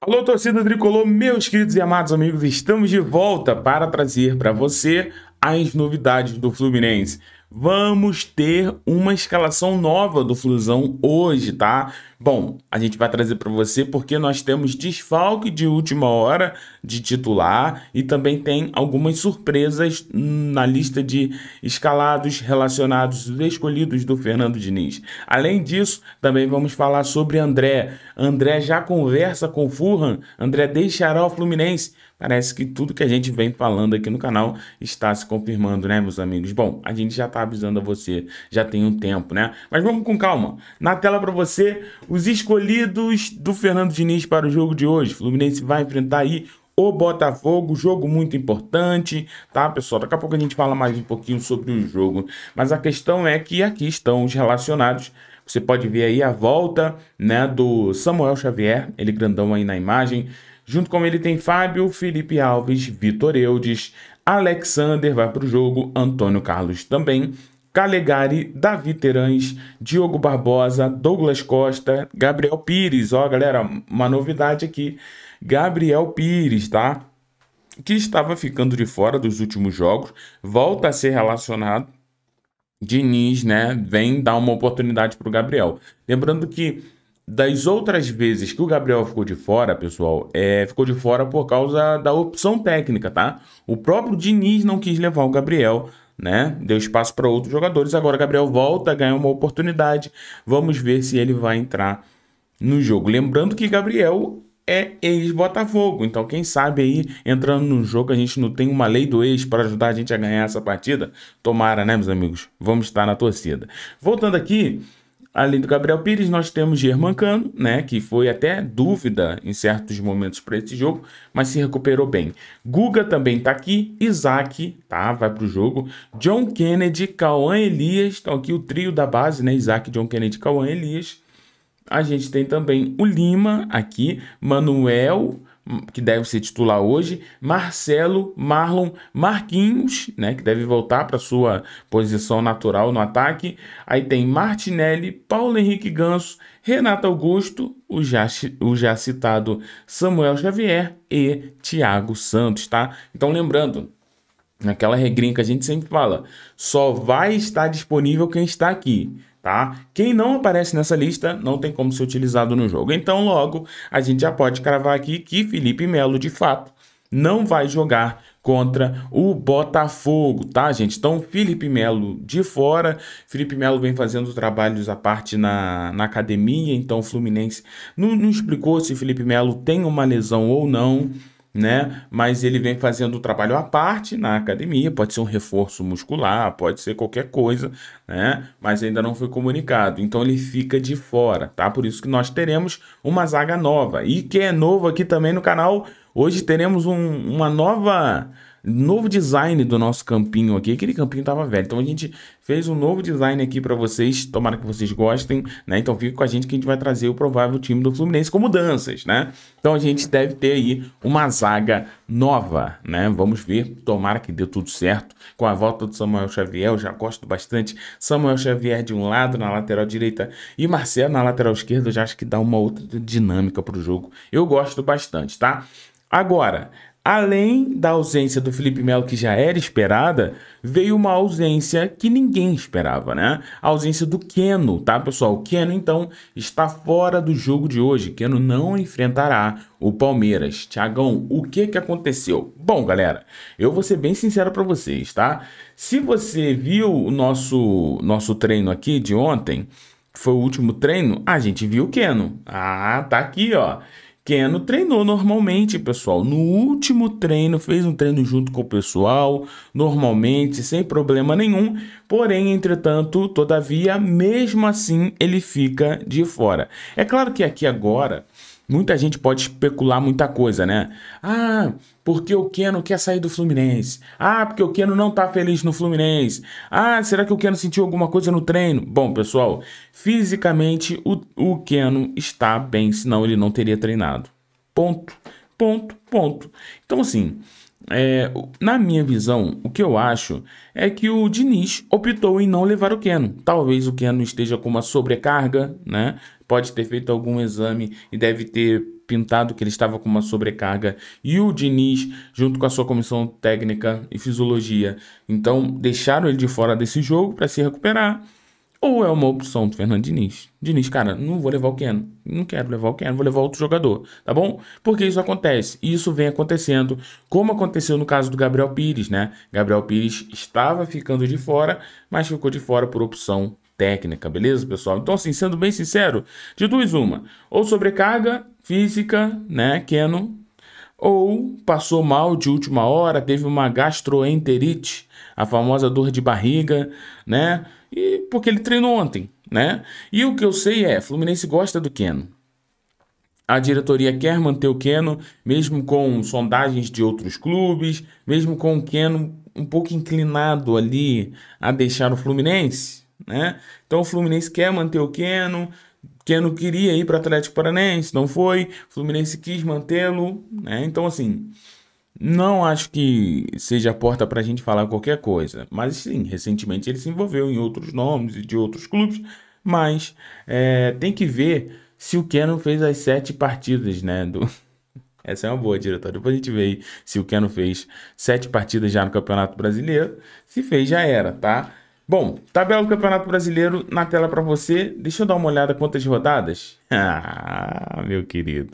Alô, torcida tricolor, meus queridos e amados amigos, estamos de volta para trazer para você as novidades do Fluminense. Vamos ter uma escalação nova do Flusão hoje, tá? Bom, a gente vai trazer para você porque nós temos desfalque de última hora de titular e também tem algumas surpresas na lista de escalados relacionados escolhidos do Fernando Diniz. Além disso, também vamos falar sobre André. André já conversa com o Furran? André deixará o Fluminense. Parece que tudo que a gente vem falando aqui no canal está se confirmando, né, meus amigos? Bom, a gente já está avisando a você, já tem um tempo, né? Mas vamos com calma. Na tela para você os escolhidos do Fernando Diniz para o jogo de hoje. O Fluminense vai enfrentar aí o Botafogo, jogo muito importante, tá, pessoal? Daqui a pouco a gente fala mais um pouquinho sobre o jogo. Mas a questão é que aqui estão os relacionados. Você pode ver aí a volta, né, do Samuel Xavier, ele grandão aí na imagem. Junto com ele tem Fábio, Felipe Alves, Vitor Eudes, Alexander vai para o jogo, Antônio Carlos também, Calegari, Davi Terães, Diogo Barbosa, Douglas Costa, Gabriel Pires. Ó, galera, uma novidade aqui. Gabriel Pires, tá? Que estava ficando de fora dos últimos jogos, volta a ser relacionado. Diniz, né, vem dar uma oportunidade para o Gabriel. Lembrando que das outras vezes que o Gabriel ficou de fora, pessoal, é, ficou de fora por causa da opção técnica, tá? O próprio Diniz não quis levar o Gabriel né? Deu espaço para outros jogadores. Agora Gabriel volta, ganha uma oportunidade. Vamos ver se ele vai entrar no jogo. Lembrando que Gabriel é ex-Botafogo. Então, quem sabe aí, entrando no jogo, a gente não tem uma lei do ex para ajudar a gente a ganhar essa partida? Tomara, né, meus amigos? Vamos estar na torcida. Voltando aqui, além do Gabriel Pires, nós temos German Cano, né, que foi até dúvida em certos momentos para esse jogo, mas se recuperou bem. Guga também está aqui, Isaac, tá, vai para o jogo. John Kennedy, Cauã Elias, estão tá aqui o trio da base, né, Isaac, John Kennedy, Cauã Elias. A gente tem também o Lima aqui, Manuel, que deve ser titular hoje, Marcelo, Marlon, Marquinhos, né, que deve voltar para sua posição natural no ataque. Aí tem Martinelli, Paulo Henrique Ganso, Renato Augusto, o já, o já citado Samuel Xavier e Thiago Santos, tá? Então lembrando, naquela regrinha que a gente sempre fala, só vai estar disponível quem está aqui tá? Quem não aparece nessa lista não tem como ser utilizado no jogo. Então, logo, a gente já pode cravar aqui que Felipe Melo, de fato, não vai jogar contra o Botafogo, tá, gente? Então, Felipe Melo de fora. Felipe Melo vem fazendo trabalhos à parte na, na academia, então o Fluminense não, não explicou se Felipe Melo tem uma lesão ou não né? Mas ele vem fazendo o trabalho à parte na academia, pode ser um reforço muscular, pode ser qualquer coisa, né? Mas ainda não foi comunicado, então ele fica de fora, tá? Por isso que nós teremos uma zaga nova. E quem é novo aqui também no canal, hoje teremos um, uma nova novo design do nosso campinho aqui. Aquele campinho tava velho. Então a gente fez um novo design aqui para vocês. Tomara que vocês gostem, né? Então fique com a gente que a gente vai trazer o provável time do Fluminense com mudanças, né? Então a gente deve ter aí uma zaga nova, né? Vamos ver. Tomara que dê tudo certo. Com a volta do Samuel Xavier, eu já gosto bastante. Samuel Xavier de um lado na lateral direita e Marcelo na lateral esquerda, eu já acho que dá uma outra dinâmica pro jogo. Eu gosto bastante, tá? Agora, Além da ausência do Felipe Melo, que já era esperada, veio uma ausência que ninguém esperava, né? A ausência do Keno, tá, pessoal? O Keno, então, está fora do jogo de hoje. Keno não enfrentará o Palmeiras. Tiagão, o que que aconteceu? Bom, galera, eu vou ser bem sincero para vocês, tá? Se você viu o nosso, nosso treino aqui de ontem, foi o último treino, a gente viu o Keno. Ah, tá aqui, ó. Keno treinou normalmente, pessoal. No último treino, fez um treino junto com o pessoal, normalmente, sem problema nenhum. Porém, entretanto, todavia, mesmo assim, ele fica de fora. É claro que aqui agora muita gente pode especular muita coisa, né? Ah, porque o Keno quer sair do Fluminense. Ah, porque o Keno não tá feliz no Fluminense. Ah, será que o Keno sentiu alguma coisa no treino? Bom, pessoal, fisicamente o, o Keno está bem, senão ele não teria treinado. Ponto, ponto, ponto. Então, assim, é, na minha visão, o que eu acho é que o Diniz optou em não levar o Keno. Talvez o Keno esteja com uma sobrecarga, né? Pode ter feito algum exame e deve ter pintado que ele estava com uma sobrecarga. E o Diniz, junto com a sua comissão técnica e fisiologia, então deixaram ele de fora desse jogo para se recuperar ou é uma opção do Fernando Diniz. Diniz, cara, não vou levar o Keno. Não quero levar o Keno, vou levar outro jogador, tá bom? Porque isso acontece. E isso vem acontecendo, como aconteceu no caso do Gabriel Pires, né? Gabriel Pires estava ficando de fora, mas ficou de fora por opção técnica, beleza, pessoal? Então, assim, sendo bem sincero, de duas uma. Ou sobrecarga física, né, Keno, ou passou mal de última hora, teve uma gastroenterite, a famosa dor de barriga, né? e porque ele treinou ontem, né? E o que eu sei é, Fluminense gosta do Keno. A diretoria quer manter o Keno, mesmo com sondagens de outros clubes, mesmo com o Keno um pouco inclinado ali a deixar o Fluminense, né? Então o Fluminense quer manter o Keno, Keno queria ir para o Atlético Paranense, não foi, Fluminense quis mantê-lo, né? Então assim, não acho que seja a porta para a gente falar qualquer coisa, mas sim, recentemente ele se envolveu em outros nomes e de outros clubes, mas é, tem que ver se o Keno fez as sete partidas, né? Do... Essa é uma boa, diretor. Depois a gente vê aí se o Keno fez sete partidas já no Campeonato Brasileiro. Se fez, já era, tá? Bom, tabela do Campeonato Brasileiro na tela para você. Deixa eu dar uma olhada quantas rodadas. Ah, meu querido.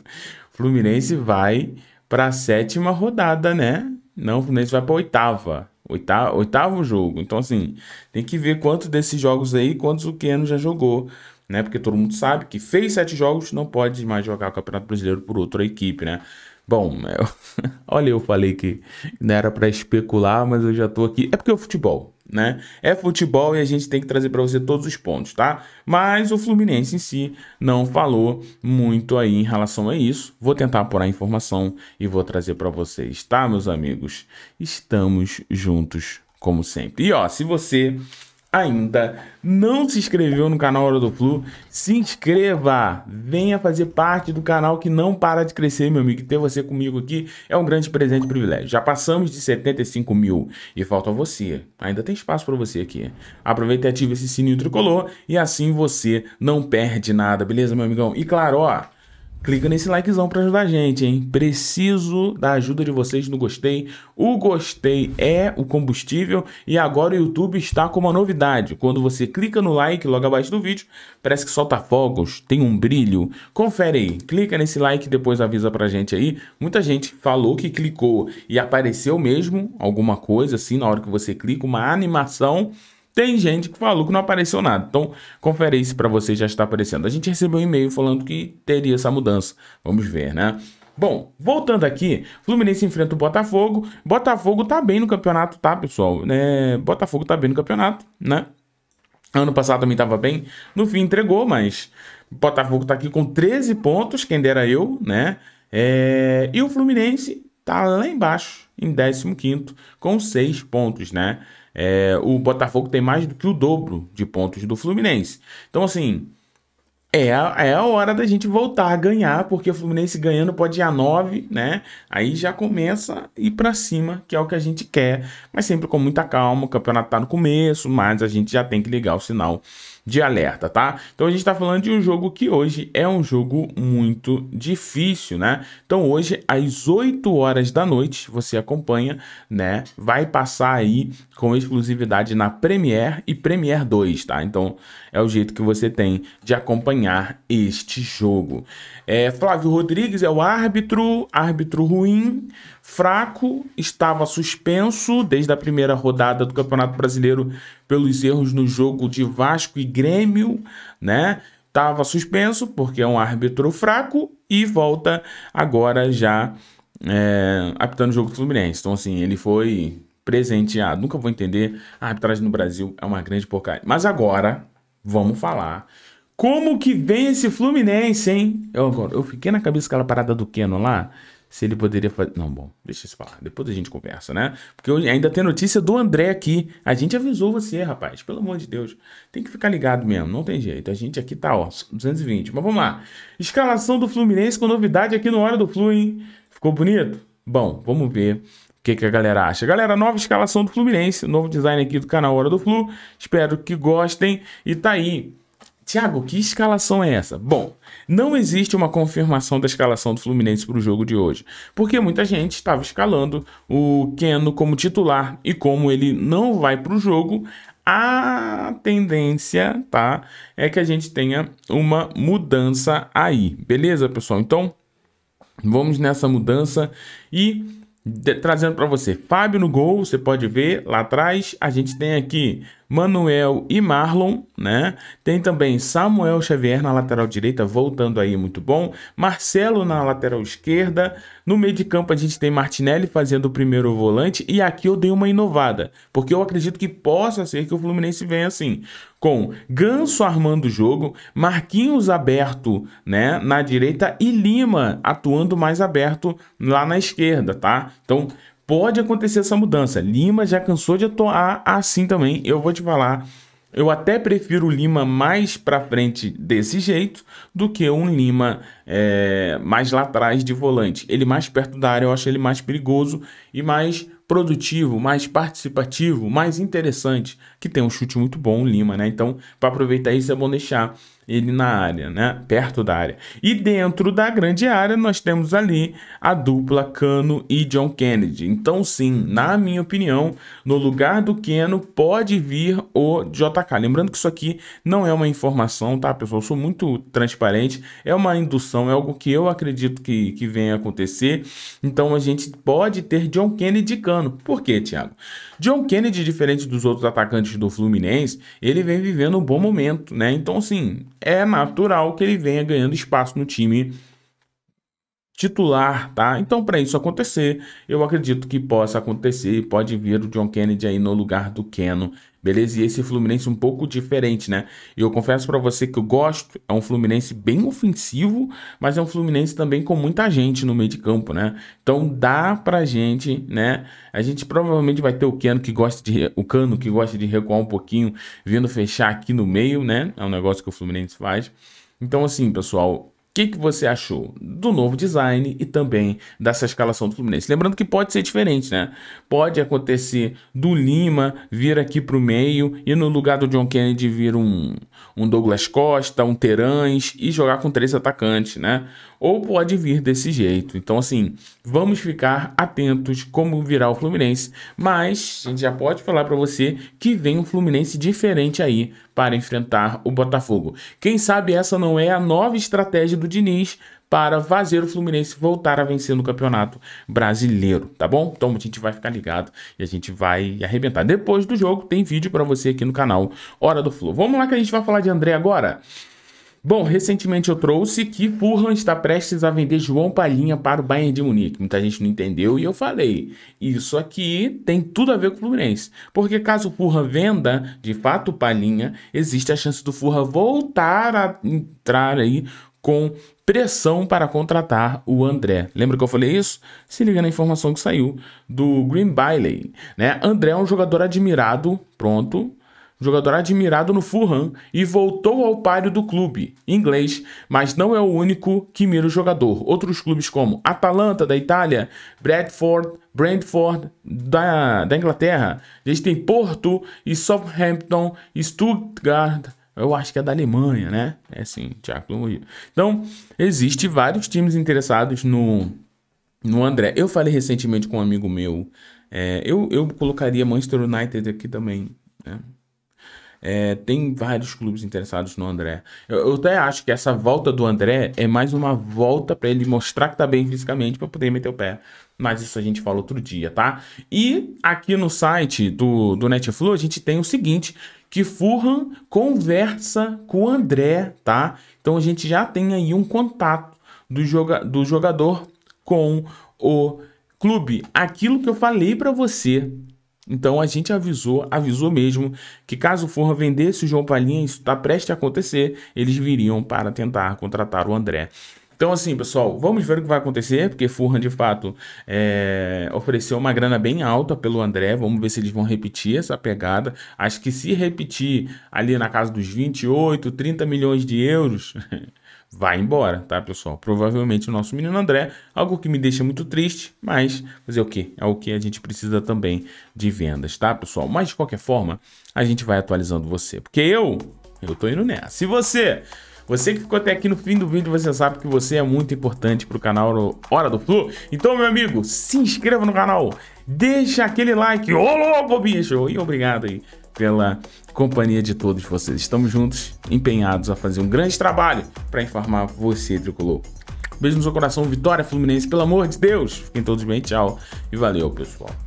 Fluminense vai para a sétima rodada, né? Não, o Fluminense vai para oitava. Oitavo, oitavo jogo. Então, assim, tem que ver quantos desses jogos aí, quantos o Keno já jogou, né? Porque todo mundo sabe que fez sete jogos, não pode mais jogar o Campeonato Brasileiro por outra equipe, né? Bom, eu... olha, eu falei que não era para especular, mas eu já tô aqui. É porque é o futebol, né? É futebol e a gente tem que trazer para você todos os pontos, tá? Mas o Fluminense em si não falou muito aí em relação a isso. Vou tentar apurar a informação e vou trazer para vocês, tá, meus amigos? Estamos juntos como sempre. E ó, se você ainda não se inscreveu no canal Hora do Flu, se inscreva, venha fazer parte do canal que não para de crescer, meu amigo. ter você comigo aqui é um grande presente e privilégio. Já passamos de 75 mil e falta você. Ainda tem espaço para você aqui. Aproveita e ativa esse sininho tricolor e assim você não perde nada, beleza, meu amigão? E claro, ó, clica nesse likezão para ajudar a gente, hein? Preciso da ajuda de vocês no gostei. O gostei é o combustível e agora o YouTube está com uma novidade. Quando você clica no like logo abaixo do vídeo, parece que solta fogos, tem um brilho. Confere aí, clica nesse like e depois avisa pra gente aí. Muita gente falou que clicou e apareceu mesmo alguma coisa assim na hora que você clica, uma animação tem gente que falou que não apareceu nada. Então, confere aí se para você já está aparecendo. A gente recebeu um e-mail falando que teria essa mudança. Vamos ver, né? Bom, voltando aqui, Fluminense enfrenta o Botafogo. Botafogo tá bem no campeonato, tá, pessoal? É, Botafogo tá bem no campeonato, né? Ano passado também tava bem. No fim entregou, mas Botafogo tá aqui com 13 pontos, quem dera eu, né? É, e o Fluminense tá lá embaixo, em 15 quinto com 6 pontos, né? É, o Botafogo tem mais do que o dobro de pontos do Fluminense. Então, assim, é a, é a hora da gente voltar a ganhar, porque o Fluminense ganhando pode ir a 9, né? Aí já começa a ir para cima, que é o que a gente quer, mas sempre com muita calma. O campeonato tá no começo, mas a gente já tem que ligar o sinal de alerta, tá? Então a gente tá falando de um jogo que hoje é um jogo muito difícil, né? Então hoje às 8 horas da noite, você acompanha, né? Vai passar aí com exclusividade na Premier e Premier 2, tá? Então é o jeito que você tem de acompanhar ganhar este jogo. É, Flávio Rodrigues é o árbitro, árbitro ruim, fraco, estava suspenso desde a primeira rodada do Campeonato Brasileiro pelos erros no jogo de Vasco e Grêmio, né? Estava suspenso porque é um árbitro fraco e volta agora já é, apitando o jogo do Fluminense. Então, assim, ele foi presenteado. Nunca vou entender. A arbitragem no Brasil é uma grande porcaria. Mas agora, vamos falar como que vem esse Fluminense, hein? Eu, eu fiquei na cabeça aquela parada do Keno lá. Se ele poderia fazer. Não, bom, deixa isso falar. Depois a gente conversa, né? Porque ainda tem notícia do André aqui. A gente avisou você, rapaz. Pelo amor de Deus. Tem que ficar ligado mesmo. Não tem jeito. A gente aqui tá, ó, 220. Mas vamos lá. Escalação do Fluminense com novidade aqui no Hora do Flu, hein? Ficou bonito? Bom, vamos ver o que, que a galera acha? Galera, nova escalação do Fluminense, novo design aqui do canal Hora do Flu. Espero que gostem. E tá aí. Tiago, que escalação é essa? Bom, não existe uma confirmação da escalação do Fluminense para o jogo de hoje, porque muita gente estava escalando o Keno como titular e como ele não vai para o jogo, a tendência, tá, é que a gente tenha uma mudança aí, beleza, pessoal? Então, vamos nessa mudança e de, trazendo para você Fábio no gol, você pode ver lá atrás, a gente tem aqui Manuel e Marlon, né? Tem também Samuel Xavier na lateral direita, voltando aí muito bom. Marcelo na lateral esquerda. No meio de campo a gente tem Martinelli fazendo o primeiro volante e aqui eu dei uma inovada, porque eu acredito que possa ser que o Fluminense venha assim, com Ganso armando o jogo, Marquinhos aberto, né, na direita e Lima atuando mais aberto lá na esquerda, tá? Então, pode acontecer essa mudança. Lima já cansou de atuar assim também. Eu vou te falar, eu até prefiro o Lima mais para frente desse jeito do que um Lima é, mais lá atrás de volante. Ele mais perto da área, eu acho ele mais perigoso e mais produtivo, mais participativo, mais interessante, que tem um chute muito bom, o Lima, né? Então, para aproveitar isso é bom deixar ele na área, né? Perto da área. E dentro da grande área nós temos ali a dupla Cano e John Kennedy. Então sim, na minha opinião, no lugar do Keno pode vir o JK. Lembrando que isso aqui não é uma informação, tá, pessoal? Eu sou muito transparente, é uma indução, é algo que eu acredito que, que venha acontecer. Então a gente pode ter John Kennedy e Cano. Por quê, Thiago? John Kennedy, diferente dos outros atacantes do Fluminense, ele vem vivendo um bom momento, né? Então, sim é natural que ele venha ganhando espaço no time titular, tá? Então, para isso acontecer, eu acredito que possa acontecer, e pode vir o John Kennedy aí no lugar do Keno beleza? E esse Fluminense um pouco diferente, né? E eu confesso para você que eu gosto, é um Fluminense bem ofensivo, mas é um Fluminense também com muita gente no meio de campo, né? Então dá pra gente, né? A gente provavelmente vai ter o Cano que gosta de o Cano que gosta de recuar um pouquinho, vindo fechar aqui no meio, né? É um negócio que o Fluminense faz. Então assim, pessoal, que, que você achou do novo design e também dessa escalação do Fluminense? Lembrando que pode ser diferente, né? Pode acontecer do Lima vir aqui para o meio e no lugar do John Kennedy vir um, um Douglas Costa, um Terãs e jogar com três atacantes, né? Ou pode vir desse jeito. Então, assim, vamos ficar atentos como virá o Fluminense. Mas a gente já pode falar para você que vem um Fluminense diferente aí para enfrentar o Botafogo. Quem sabe essa não é a nova estratégia do Diniz para fazer o Fluminense voltar a vencer no Campeonato Brasileiro, tá bom? Então a gente vai ficar ligado e a gente vai arrebentar. Depois do jogo tem vídeo para você aqui no canal Hora do Flu. Vamos lá que a gente vai falar de André agora. Bom, recentemente eu trouxe que Fulham está prestes a vender João Palhinha para o Bayern de Munique. Muita gente não entendeu e eu falei, isso aqui tem tudo a ver com o Fluminense. Porque caso o Furra venda, de fato, Palhinha, existe a chance do Furra voltar a entrar aí com pressão para contratar o André. Lembra que eu falei isso? Se liga na informação que saiu do Green Bailey, né? André é um jogador admirado, pronto, jogador admirado no Fulham e voltou ao páreo do clube inglês, mas não é o único que mira o jogador. Outros clubes como Atalanta da Itália, Bradford, Brentford da, da Inglaterra, a gente tem Porto e Southampton, Stuttgart, eu acho que é da Alemanha, né? É sim, Thiago. Então, existe vários times interessados no no André. Eu falei recentemente com um amigo meu, é, eu, eu colocaria Manchester United aqui também, né? É, tem vários clubes interessados no André. Eu, eu, até acho que essa volta do André é mais uma volta para ele mostrar que tá bem fisicamente para poder meter o pé. Mas isso a gente fala outro dia, tá? E aqui no site do, do Netflix a gente tem o seguinte, que Furran conversa com o André, tá? Então a gente já tem aí um contato do, joga do jogador com o clube. Aquilo que eu falei para você então a gente avisou, avisou mesmo, que caso for vender o João Palinha, isso está prestes a acontecer, eles viriam para tentar contratar o André. Então, assim, pessoal, vamos ver o que vai acontecer, porque Furran, de fato, é, ofereceu uma grana bem alta pelo André. Vamos ver se eles vão repetir essa pegada. Acho que se repetir ali na casa dos 28, 30 milhões de euros. vai embora, tá, pessoal? Provavelmente o nosso menino André, algo que me deixa muito triste, mas fazer o quê? É o que a gente precisa também de vendas, tá, pessoal? Mas de qualquer forma, a gente vai atualizando você, porque eu, eu tô indo nessa. Se você você que ficou até aqui no fim do vídeo, você sabe que você é muito importante para o canal Hora do Flu. Então, meu amigo, se inscreva no canal, deixa aquele like. Ô, louco, bicho! E obrigado aí pela companhia de todos vocês. Estamos juntos, empenhados a fazer um grande trabalho para informar você, Tricolor. Beijo no seu coração, vitória Fluminense, pelo amor de Deus. Fiquem todos bem, tchau e valeu, pessoal.